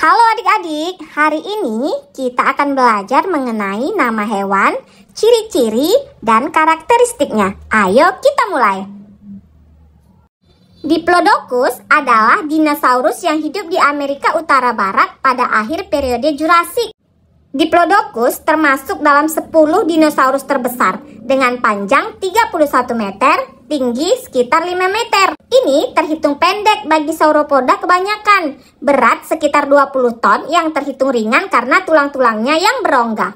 Halo adik-adik, hari ini kita akan belajar mengenai nama hewan, ciri-ciri, dan karakteristiknya. Ayo kita mulai. Diplodocus adalah dinosaurus yang hidup di Amerika Utara Barat pada akhir periode Jurassic. Diplodocus termasuk dalam 10 dinosaurus terbesar dengan panjang 31 meter, tinggi sekitar 5 meter. Ini terhitung pendek bagi sauropoda kebanyakan, berat sekitar 20 ton yang terhitung ringan karena tulang-tulangnya yang berongga.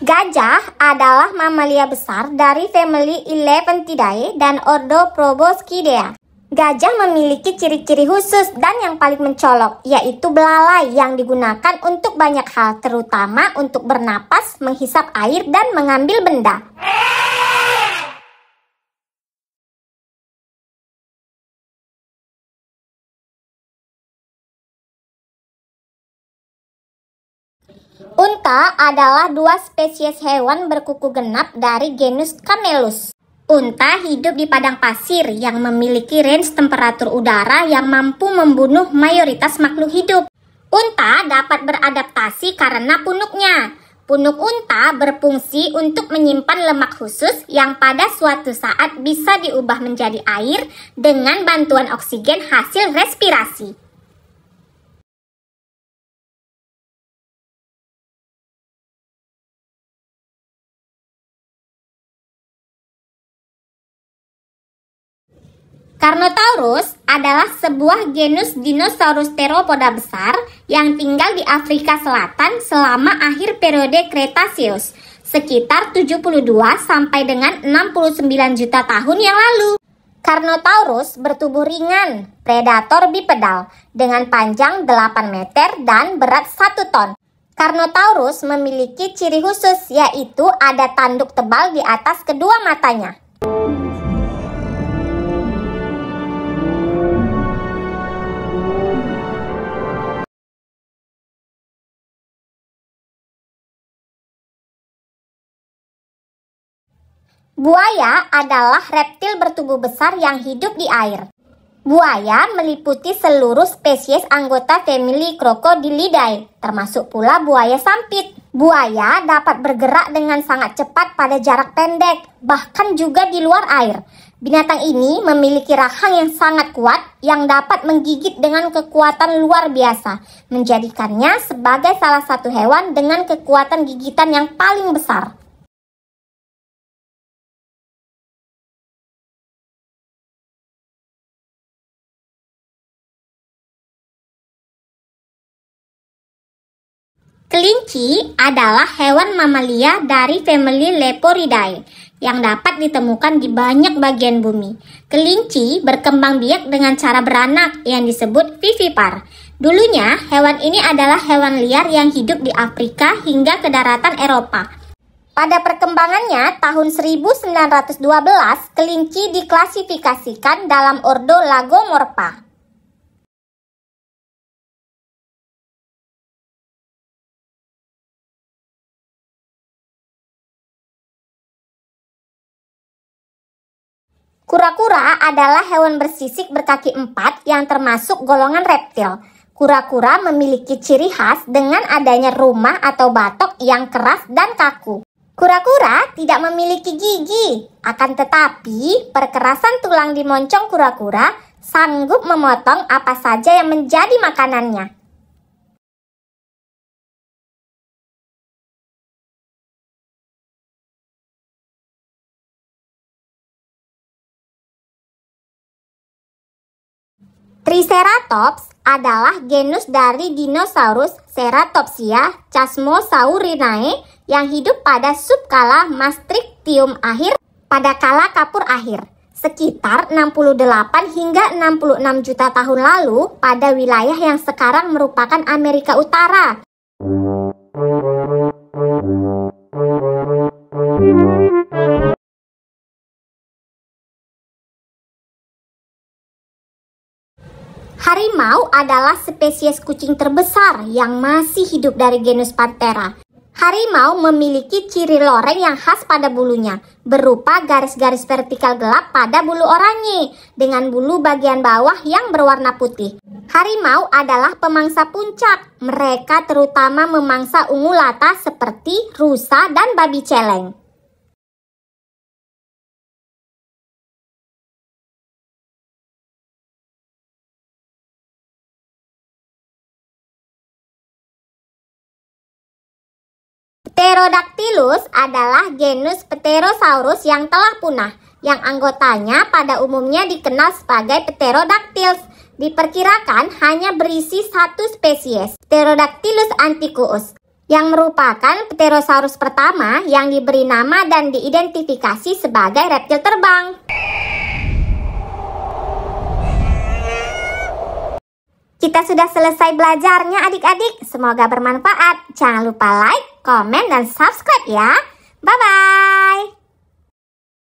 Gajah adalah mamalia besar dari family Elephantidae dan ordo Proboscidea. Gajah memiliki ciri-ciri khusus dan yang paling mencolok, yaitu belalai yang digunakan untuk banyak hal, terutama untuk bernapas, menghisap air, dan mengambil benda. Unta adalah dua spesies hewan berkuku genap dari genus Camelus. Unta hidup di padang pasir yang memiliki range temperatur udara yang mampu membunuh mayoritas makhluk hidup. Unta dapat beradaptasi karena punuknya. Punuk unta berfungsi untuk menyimpan lemak khusus yang pada suatu saat bisa diubah menjadi air dengan bantuan oksigen hasil respirasi. Carnotaurus adalah sebuah genus dinosaurus teropoda besar yang tinggal di Afrika Selatan selama akhir periode Kretasius, sekitar 72 sampai dengan 69 juta tahun yang lalu. Carnotaurus bertubuh ringan, predator bipedal, dengan panjang 8 meter dan berat 1 ton. Carnotaurus memiliki ciri khusus yaitu ada tanduk tebal di atas kedua matanya. Buaya adalah reptil bertubuh besar yang hidup di air. Buaya meliputi seluruh spesies anggota family Crocodilidae, termasuk pula buaya sampit. Buaya dapat bergerak dengan sangat cepat pada jarak pendek, bahkan juga di luar air. Binatang ini memiliki rahang yang sangat kuat yang dapat menggigit dengan kekuatan luar biasa, menjadikannya sebagai salah satu hewan dengan kekuatan gigitan yang paling besar. Kelinci adalah hewan mamalia dari family Leporidae yang dapat ditemukan di banyak bagian bumi. Kelinci berkembang biak dengan cara beranak yang disebut vivipar. Dulunya, hewan ini adalah hewan liar yang hidup di Afrika hingga ke daratan Eropa. Pada perkembangannya, tahun 1912, kelinci diklasifikasikan dalam ordo Lagomorpha. Kura-kura adalah hewan bersisik berkaki empat yang termasuk golongan reptil. Kura-kura memiliki ciri khas dengan adanya rumah atau batok yang keras dan kaku. Kura-kura tidak memiliki gigi, akan tetapi perkerasan tulang di moncong kura-kura sanggup memotong apa saja yang menjadi makanannya. Triceratops adalah genus dari dinosaurus Ceratopsia Chasmosaurinae yang hidup pada subkala Maastrichtium akhir pada kala kapur akhir sekitar 68 hingga 66 juta tahun lalu pada wilayah yang sekarang merupakan Amerika Utara. Harimau adalah spesies kucing terbesar yang masih hidup dari genus Panthera. Harimau memiliki ciri loreng yang khas pada bulunya, berupa garis-garis vertikal gelap pada bulu oranye dengan bulu bagian bawah yang berwarna putih. Harimau adalah pemangsa puncak. Mereka terutama memangsa ungulata seperti rusa dan babi celeng. Pterodactylus adalah genus Pterosaurus yang telah punah, yang anggotanya pada umumnya dikenal sebagai Pterodactyls. Diperkirakan hanya berisi satu spesies, Pterodactylus antiquus, yang merupakan Pterosaurus pertama yang diberi nama dan diidentifikasi sebagai reptil terbang. Kita sudah selesai belajarnya adik-adik, semoga bermanfaat. Jangan lupa like, komen, dan subscribe ya. Bye-bye.